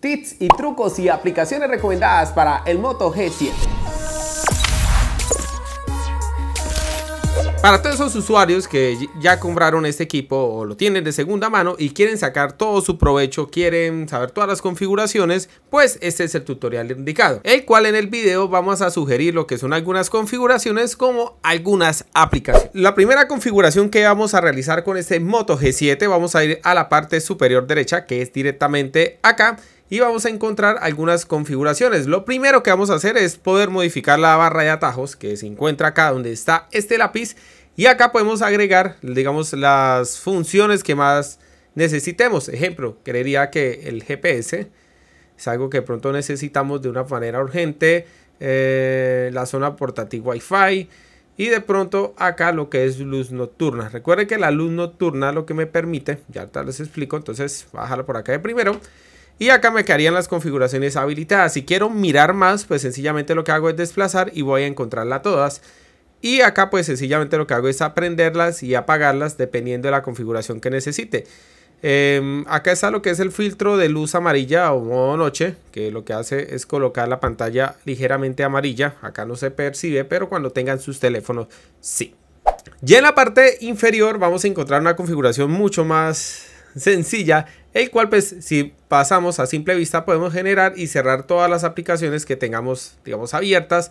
tips y trucos y aplicaciones recomendadas para el Moto G7. Para todos esos usuarios que ya compraron este equipo o lo tienen de segunda mano y quieren sacar todo su provecho, quieren saber todas las configuraciones, pues este es el tutorial indicado, el cual en el video vamos a sugerir lo que son algunas configuraciones como algunas aplicaciones. La primera configuración que vamos a realizar con este Moto G7, vamos a ir a la parte superior derecha que es directamente acá y vamos a encontrar algunas configuraciones. Lo primero que vamos a hacer es poder modificar la barra de atajos que se encuentra acá donde está este lápiz y acá podemos agregar, digamos, las funciones que más necesitemos. Ejemplo, creería que el GPS es algo que pronto necesitamos de una manera urgente, eh, la zona portátil Wi-Fi y de pronto acá lo que es luz nocturna. recuerde que la luz nocturna lo que me permite, ya tal les explico, entonces bajar por acá de primero y acá me quedarían las configuraciones habilitadas. Si quiero mirar más, pues sencillamente lo que hago es desplazar y voy a encontrarla todas. Y acá pues sencillamente lo que hago es aprenderlas y apagarlas dependiendo de la configuración que necesite. Em, acá está lo que es el filtro de luz amarilla o modo noche, que lo que hace es colocar la pantalla ligeramente amarilla. Acá no se percibe, pero cuando tengan sus teléfonos, sí. Y en la parte inferior vamos a encontrar una configuración mucho más sencilla el cual pues si pasamos a simple vista podemos generar y cerrar todas las aplicaciones que tengamos digamos abiertas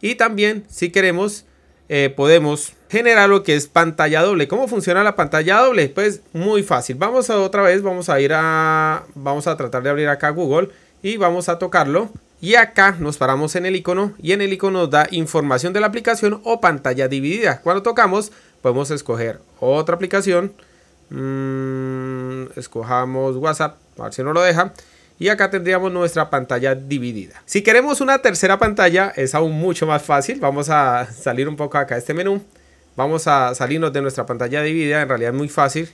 y también si queremos eh, podemos generar lo que es pantalla doble. ¿Cómo funciona la pantalla doble? Pues muy fácil. Vamos a otra vez, vamos a ir a, vamos a tratar de abrir acá Google y vamos a tocarlo. Y acá nos paramos en el icono y en el icono nos da información de la aplicación o pantalla dividida. Cuando tocamos podemos escoger otra aplicación Mm, escojamos WhatsApp, a ver si no lo deja. Y acá tendríamos nuestra pantalla dividida. Si queremos una tercera pantalla, es aún mucho más fácil. Vamos a salir un poco acá de este menú. Vamos a salirnos de nuestra pantalla dividida. En realidad es muy fácil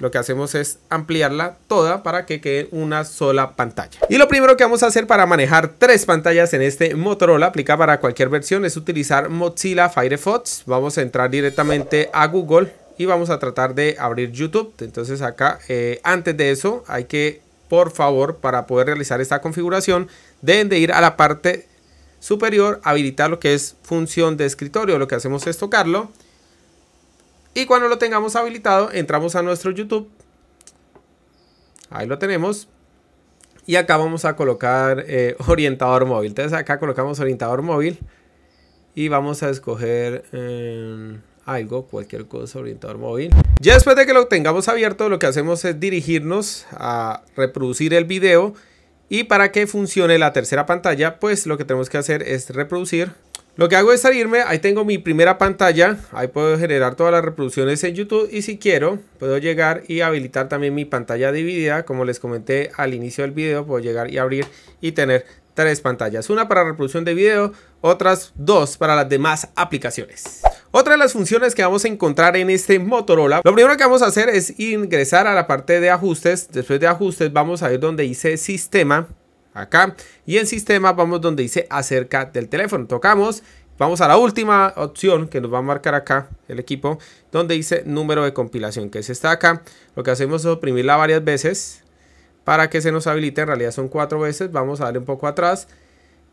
lo que hacemos es ampliarla toda para que quede una sola pantalla. Y lo primero que vamos a hacer para manejar tres pantallas en este Motorola, aplica para cualquier versión, es utilizar Mozilla Firefox. Vamos a entrar directamente a Google y vamos a tratar de abrir YouTube. Entonces acá, eh, antes de eso, hay que, por favor, para poder realizar esta configuración, deben de ir a la parte superior, habilitar lo que es función de escritorio. Lo que hacemos es tocarlo. Y cuando lo tengamos habilitado, entramos a nuestro YouTube. Ahí lo tenemos. Y acá vamos a colocar eh, orientador móvil. Entonces acá colocamos orientador móvil. Y vamos a escoger... Em, algo, cualquier cosa, orientador móvil. Ya después de que lo tengamos abierto, lo que hacemos es dirigirnos a reproducir el video y para que funcione la tercera pantalla, pues lo que tenemos que hacer es reproducir. Lo que hago es salirme, ahí tengo mi primera pantalla, ahí puedo generar todas las reproducciones en YouTube y si quiero puedo llegar y habilitar también mi pantalla dividida, como les comenté al inicio del video, puedo llegar y abrir y tener tres pantallas, una para reproducción de video, otras dos para las demás aplicaciones. Otra de las funciones que vamos a encontrar en este Motorola, lo primero que vamos a hacer es ingresar a la parte de ajustes. Después de ajustes vamos a ir donde dice sistema, acá. Y en sistema vamos donde dice acerca del teléfono. Tocamos Vamos a la última opción que nos va a marcar acá el equipo, donde dice número de compilación, que es esta acá. Lo que hacemos es oprimirla varias veces para que se nos habilite. En realidad son cuatro veces. Vamos a darle un poco atrás.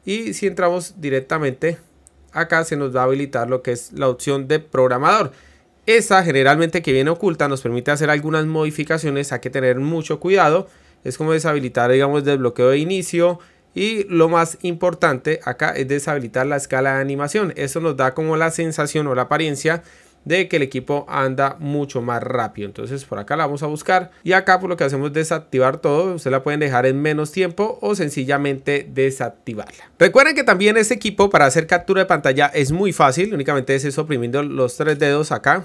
Y si entramos directamente acá se nos va a habilitar lo que es la opción de programador. Esta generalmente que viene oculta nos permite hacer algunas modificaciones, hay que tener mucho cuidado. Es como deshabilitar, digamos, desbloqueo de inicio. Y lo más importante acá es deshabilitar la escala de animación. Eso nos da como la sensación o la apariencia de que el equipo anda mucho más rápido. Entonces por acá la vamos a buscar y acá por lo que hacemos desactivar todo. Ustedes la pueden dejar en menos tiempo o sencillamente desactivarla. Recuerden que también este equipo para hacer captura de pantalla es muy fácil. Únicamente es eso oprimiendo los tres dedos acá.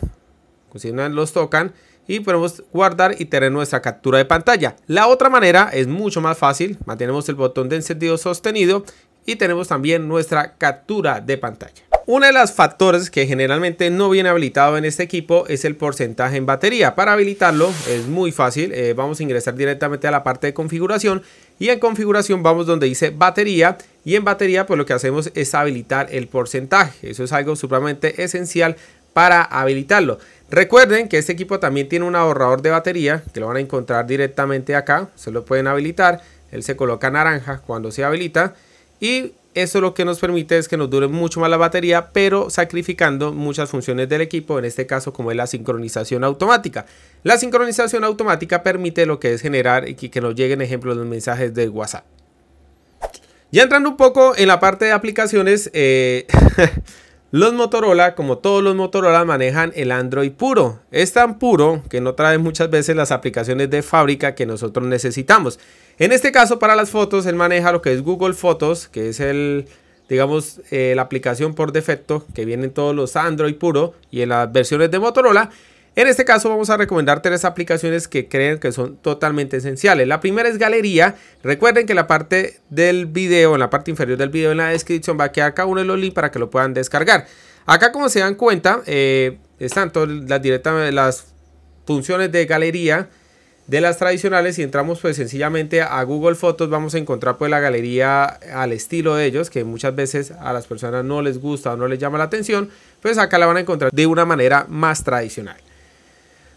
Si no los tocan y podemos guardar y tener nuestra captura de pantalla. La otra manera es mucho más fácil, mantenemos el botón de encendido sostenido y tenemos también nuestra captura de pantalla. Uno de los factores que generalmente no viene habilitado en este equipo es el porcentaje en batería. Para habilitarlo es muy fácil, eh, vamos a ingresar directamente a la parte de configuración y en configuración vamos donde dice batería y en batería pues lo que hacemos es habilitar el porcentaje. Eso es algo supremamente esencial para habilitarlo. Recuerden que este equipo también tiene un ahorrador de batería que lo van a encontrar directamente acá, se lo pueden habilitar, él se coloca naranja cuando se habilita y eso lo que nos permite es que nos dure mucho más la batería, pero sacrificando muchas funciones del equipo, en este caso como es la sincronización automática. La sincronización automática permite lo que es generar y que nos lleguen ejemplos los mensajes de WhatsApp. Ya entrando un poco en la parte de aplicaciones, eh, Los Motorola, como todos los Motorola, manejan el Android puro. Es tan puro que no trae muchas veces las aplicaciones de fábrica que nosotros necesitamos. En este caso, para las fotos, él maneja lo que es Google Fotos, que es el, digamos, eh, la aplicación por defecto que vienen todos los Android puro y en las versiones de Motorola. En este caso vamos a recomendar tres aplicaciones que creen que son totalmente esenciales. La primera es Galería. Recuerden que la parte del video, en la parte inferior del video, en la descripción va a quedar cada uno de los links para que lo puedan descargar. Acá como se dan cuenta, eh, están todas las, directas, las funciones de galería de las tradicionales. Si entramos pues sencillamente a Google Fotos vamos a encontrar pues la galería al estilo de ellos, que muchas veces a las personas no les gusta o no les llama la atención, pues acá la van a encontrar de una manera más tradicional.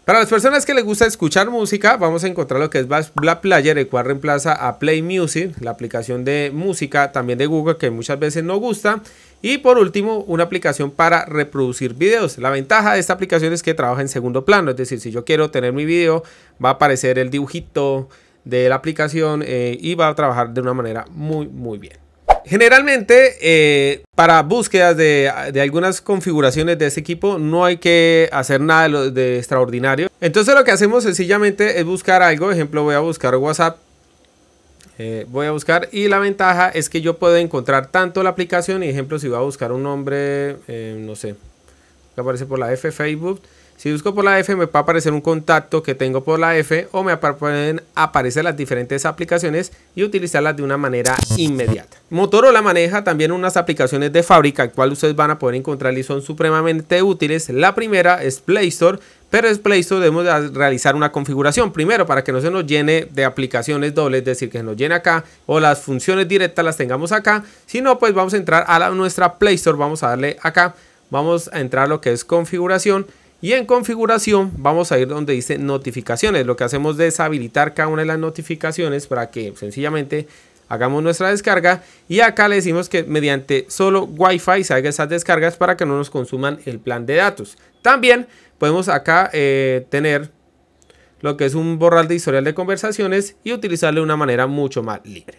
Para las personas que les gusta escuchar música, vamos a encontrar lo que es Black Player, el cual reemplaza a Play Music, la aplicación de música también de Google que muchas veces no gusta. Y por último, una aplicación para reproducir videos. La ventaja de esta aplicación es que trabaja en segundo plano, es decir, si yo quiero tener mi video, va a aparecer el dibujito de la aplicación eh, y va a trabajar de una manera muy, muy bien. Generalmente, eh, para búsquedas de, algunas configuraciones de este equipo, no hay que hacer nada de, extraordinario. Entonces lo que hacemos sencillamente es buscar algo. ejemplo, voy a buscar WhatsApp. Eh, voy a buscar y la ventaja es que yo puedo encontrar tanto la aplicación, y ejemplo si voy a buscar un nombre, eh, no sé, que aparece por la F Facebook, si busco por la F me va a aparecer un contacto que tengo por la F o me pueden aparecer las diferentes aplicaciones y utilizarlas de una manera inmediata. Motorola maneja también unas aplicaciones de fábrica, cuáles cual ustedes van a poder encontrar y son supremamente útiles. La primera es Play Store, pero en Play Store debemos realizar una configuración primero para que no se nos llene de aplicaciones dobles, es decir, que se nos llene acá o las funciones directas las tengamos acá. Si no, pues vamos a entrar a nuestra Play Store, vamos a darle acá, vamos a entrar a lo que es configuración y en configuración vamos a ir donde dice notificaciones. Lo que hacemos es habilitar cada una de las notificaciones para que sencillamente hagamos nuestra descarga. Y acá le decimos que mediante solo Wi-Fi salga esas descargas para que no nos consuman el plan de datos. También podemos acá eh, tener lo que es un borral de historial de conversaciones y utilizarlo de una manera mucho más libre.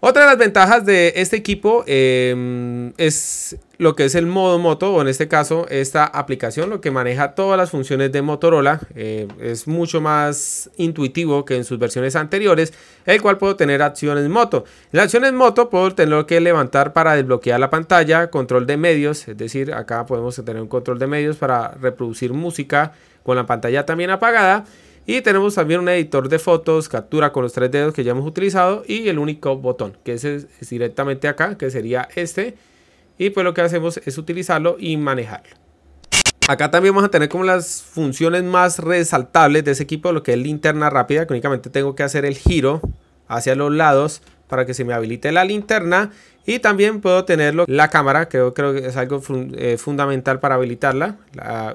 Otra de las ventajas de este equipo em, es lo que es el modo moto, o en este caso esta aplicación, lo que maneja todas las funciones de Motorola. Eh, es mucho más intuitivo que en sus versiones anteriores, el cual puedo tener acciones moto. las acciones moto puedo tener que levantar para desbloquear la pantalla, control de medios, es decir, acá podemos tener un control de medios para reproducir música con la pantalla también apagada. Y tenemos también un editor de fotos, captura con los tres dedos que ya hemos utilizado y el único botón, que es directamente acá, que sería este. Y pues lo que hacemos es utilizarlo y manejarlo. Acá también vamos a tener como las funciones más resaltables de ese equipo, lo que es linterna rápida, que únicamente tengo que hacer el giro hacia los lados para que se me habilite la linterna y también puedo tenerlo la cámara que yo creo que es algo eh, fundamental para habilitarla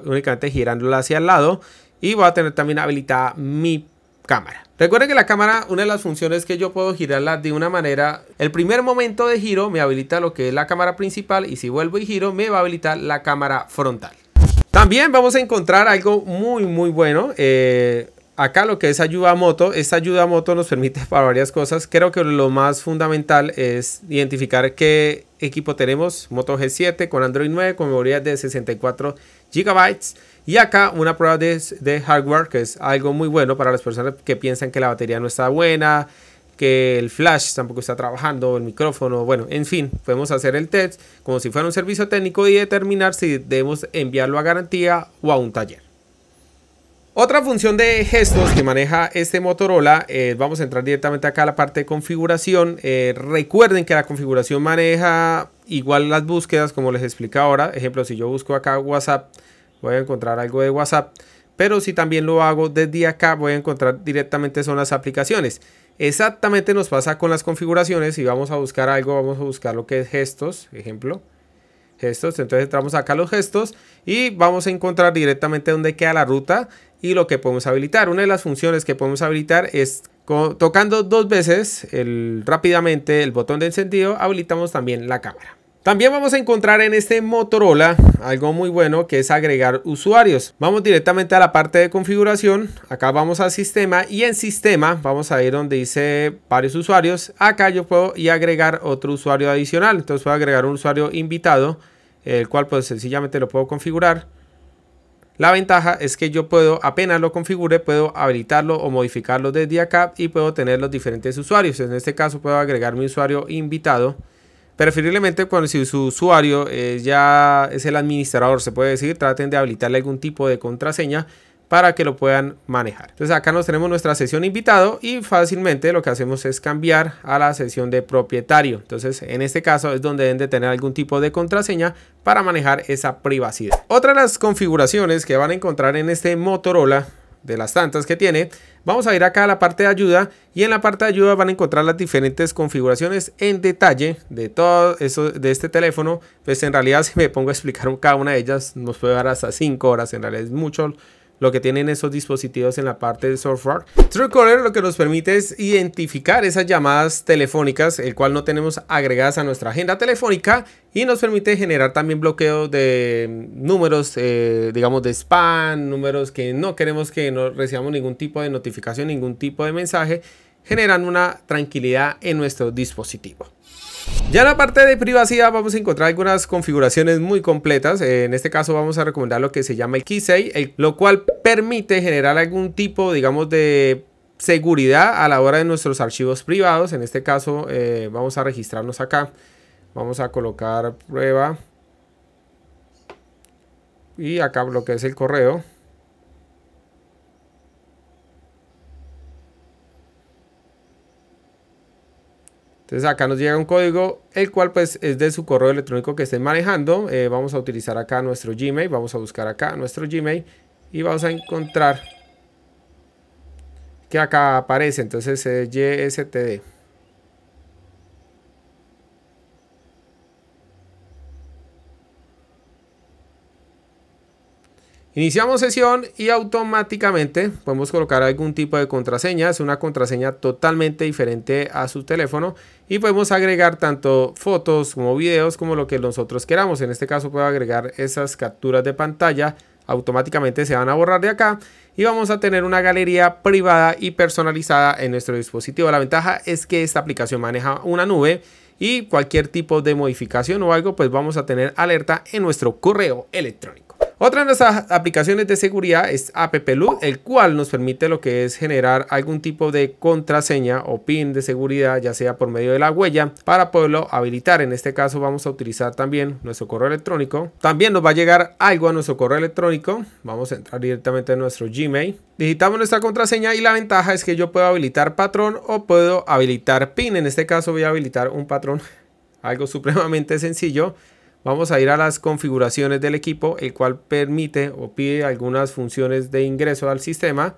únicamente girándola hacia el lado y voy a tener también habilitada mi cámara. Recuerden que la cámara, una de las funciones que yo puedo girarla de una manera, el primer momento de giro me habilita lo que es la cámara principal y si vuelvo y giro me va a habilitar la cámara frontal. También vamos a encontrar algo muy muy bueno. Eh, acá lo que es ayuda a moto, esta ayuda a moto nos permite para varias cosas. Creo que lo más fundamental es identificar qué equipo tenemos. Moto G7 con Android 9 con memoria de 64 GB y acá una prueba de, hardware, que es algo muy bueno para las personas que piensan que la batería no está buena, que el flash tampoco está trabajando, el micrófono, bueno, en fin, podemos hacer el test como si fuera un servicio técnico y determinar si debemos enviarlo a garantía o a un taller. Otra función de gestos que maneja este Motorola, eh, vamos a entrar directamente acá a la parte de configuración. Eh, recuerden que la configuración maneja igual las búsquedas, como les explico ahora. Ejemplo, si yo busco acá WhatsApp, voy a encontrar algo de WhatsApp. Pero si también lo hago desde acá, voy a encontrar directamente son las aplicaciones. Exactamente nos pasa con las configuraciones. Si vamos a buscar algo, vamos a buscar lo que es gestos, ejemplo. Gestos, entonces entramos acá los gestos y vamos a encontrar directamente dónde queda la ruta y lo que podemos habilitar. Una de las funciones que podemos habilitar es tocando dos veces el, rápidamente el botón de encendido, habilitamos también la cámara. También vamos a encontrar en este Motorola algo muy bueno que es agregar usuarios. Vamos directamente a la parte de configuración. Acá vamos al sistema y en sistema vamos a ir donde dice varios usuarios. Acá yo puedo y agregar otro usuario adicional. Entonces puedo agregar un usuario invitado, el cual pues sencillamente lo puedo configurar. La ventaja es que yo puedo, apenas lo configure, puedo habilitarlo o modificarlo desde acá y puedo tener los diferentes usuarios. En este caso puedo agregar mi usuario invitado. Preferiblemente cuando si su usuario eh, ya es el administrador, se puede decir, traten de habilitarle algún tipo de contraseña para que lo puedan manejar. Entonces acá nos tenemos nuestra sesión invitado y fácilmente lo que hacemos es cambiar a la sesión de propietario. Entonces en este caso es donde deben de tener algún tipo de contraseña para manejar esa privacidad. Otra de las configuraciones que van a encontrar en este Motorola de las tantas que tiene Vamos a ir acá a la parte de ayuda y en la parte de ayuda van a encontrar las diferentes configuraciones en detalle de todo eso de este teléfono. Pues en realidad si me pongo a explicar cada una de ellas nos puede dar hasta 5 horas, en realidad es mucho lo que tienen esos dispositivos en la parte de software. Truecaller lo que nos permite es identificar esas llamadas telefónicas, el cual no tenemos agregadas a nuestra agenda telefónica y nos permite generar también bloqueos de números, eh, digamos, de spam, números que no queremos que no recibamos ningún tipo de notificación, ningún tipo de mensaje, generando una tranquilidad en nuestro dispositivo. Ya en la parte de privacidad vamos a encontrar algunas configuraciones muy completas. Eh, en este caso vamos a recomendar lo que se llama el Kisei, lo cual permite generar algún tipo, digamos, de seguridad a la hora de nuestros archivos privados. En este caso eh, vamos a registrarnos acá. Vamos a colocar prueba. Y acá lo que es el correo. Entonces acá nos llega un código, el cual pues es de su correo electrónico que estén manejando. Eh, vamos a utilizar acá nuestro Gmail, vamos a buscar acá nuestro Gmail y vamos a encontrar que acá aparece, entonces es YSTD. Iniciamos sesión y automáticamente podemos colocar algún tipo de contraseña. Es una contraseña totalmente diferente a su teléfono y podemos agregar tanto fotos como videos como lo que nosotros queramos. En este caso puedo agregar esas capturas de pantalla, automáticamente se van a borrar de acá y vamos a tener una galería privada y personalizada en nuestro dispositivo. La ventaja es que esta aplicación maneja una nube y cualquier tipo de modificación o algo pues vamos a tener alerta en nuestro correo electrónico. Otra de nuestras aplicaciones de seguridad es AppLoop, el cual nos permite lo que es generar algún tipo de contraseña o PIN de seguridad, ya sea por medio de la huella, para poderlo habilitar. En este caso vamos a utilizar también nuestro correo electrónico. También nos va a llegar algo a nuestro correo electrónico. Vamos a entrar directamente en nuestro Gmail. Digitamos nuestra contraseña y la ventaja es que yo puedo habilitar patrón o puedo habilitar PIN. En este caso voy a habilitar un patrón, algo supremamente sencillo. Vamos a ir a las configuraciones del equipo, el cual permite o pide algunas funciones de ingreso al sistema.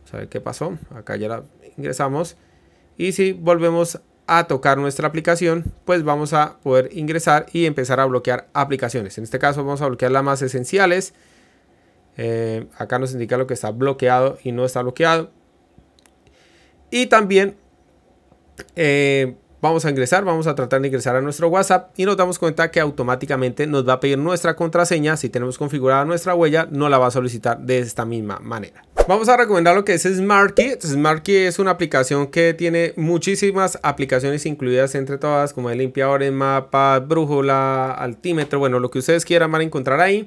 Vamos a ver qué pasó. Acá ya la ingresamos. Y si volvemos a tocar nuestra aplicación, pues vamos a poder ingresar y empezar a bloquear aplicaciones. En este caso vamos a bloquear las más esenciales. Eh, acá nos indica lo que está bloqueado y no está bloqueado. Y también eh, Vamos a ingresar, vamos a tratar de ingresar a nuestro WhatsApp y nos damos cuenta que automáticamente nos va a pedir nuestra contraseña. Si tenemos configurada nuestra huella, no la va a solicitar de esta misma manera. Vamos a recomendar lo que es SmartKey. SmartKey es una aplicación que tiene muchísimas aplicaciones incluidas entre todas, como el limpiador mapa, brújula, altímetro, bueno, lo que ustedes quieran van a encontrar ahí.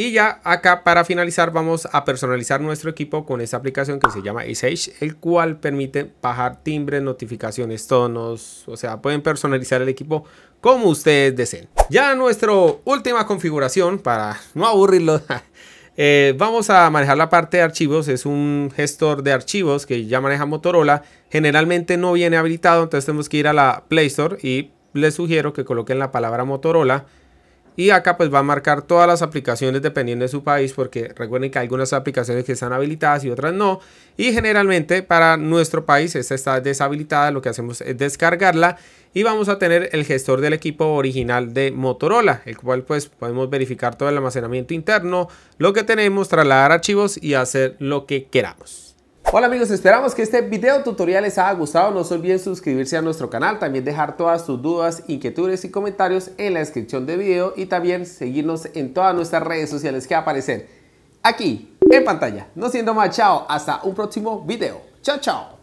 Y ya acá para finalizar vamos a personalizar nuestro equipo con esta aplicación que se llama Isage. el cual permite bajar timbres, notificaciones, tonos, o sea, pueden personalizar el equipo como ustedes deseen. Ya nuestra última configuración, para no aburrirlo, eh, vamos a manejar la parte de archivos, es un gestor de archivos que ya maneja Motorola, generalmente no viene habilitado, entonces tenemos que ir a la Play Store y les sugiero que coloquen la palabra Motorola y acá pues va a marcar todas las aplicaciones dependiendo de su país porque recuerden que algunas aplicaciones que están habilitadas y otras no. Y generalmente para nuestro país esta está deshabilitada, lo que hacemos es descargarla y vamos a tener el gestor del equipo original de Motorola, el cual pues podemos verificar todo el almacenamiento interno, lo que tenemos, trasladar archivos y hacer lo que queramos. Hola amigos, esperamos que este video tutorial les haya gustado. No se olviden suscribirse a nuestro canal, también dejar todas sus dudas, inquietudes y comentarios en la descripción del video y también seguirnos en todas nuestras redes sociales que aparecen aquí en pantalla. No siendo más, chao, hasta un próximo video. Chao, chao.